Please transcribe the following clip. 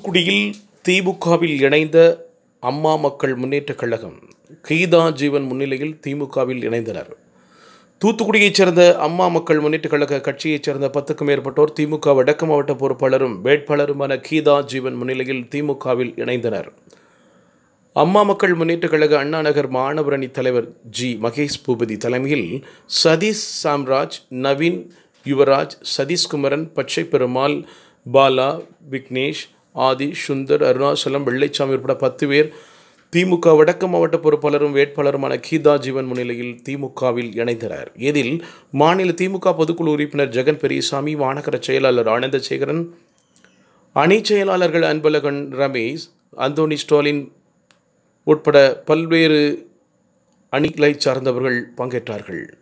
தூத்துக்குடியில் திமுகவில் இணைந்த அம்மா மக்கள் முன்னேற்றக் கழகம் கீதா ஜீவன் முன்னிலையில் திமுகவில் இணைந்தனர் தூத்துக்குடியைச் சேர்ந்த அம்மா மக்கள் முன்னேற்றக் கழக கட்சியைச் சேர்ந்த பத்துக்கும் மேற்பட்டோர் திமுக வடக்கு மாவட்ட பொறுப்பாளரும் வேட்பாளருமான கீதா ஜீவன் முன்னிலையில் திமுகவில் இணைந்தனர் அம்மா மக்கள் முன்னேற்றக் கழக அண்ணா நகர் மாணவரணி தலைவர் ஜி மகேஷ் பூபதி தலைமையில் சதீஷ் சாம்ராஜ் நவீன் யுவராஜ் சதீஷ்குமரன் பச்சை பெருமாள் பாலா விக்னேஷ் ஆதி சுந்தர் அருணாச்சலம் வெள்ளைச்சாமி உட்பட பத்து பேர் திமுக வடக்கு மாவட்ட பொறுப்பாளரும் வேட்பாளருமான கீதா ஜீவன் முன்னிலையில் திமுகவில் இணைந்தனர் இதில் மாநில திமுக பொதுக்குழு உறுப்பினர் ஜெகன் பெரியசாமி மாநகர செயலாளர் ஆனந்தசேகரன் அணி செயலாளர்கள் அன்பழகன் ரமேஷ் அந்தோனி ஸ்டாலின் உட்பட பல்வேறு அணிகளைச் சார்ந்தவர்கள் பங்கேற்றார்கள்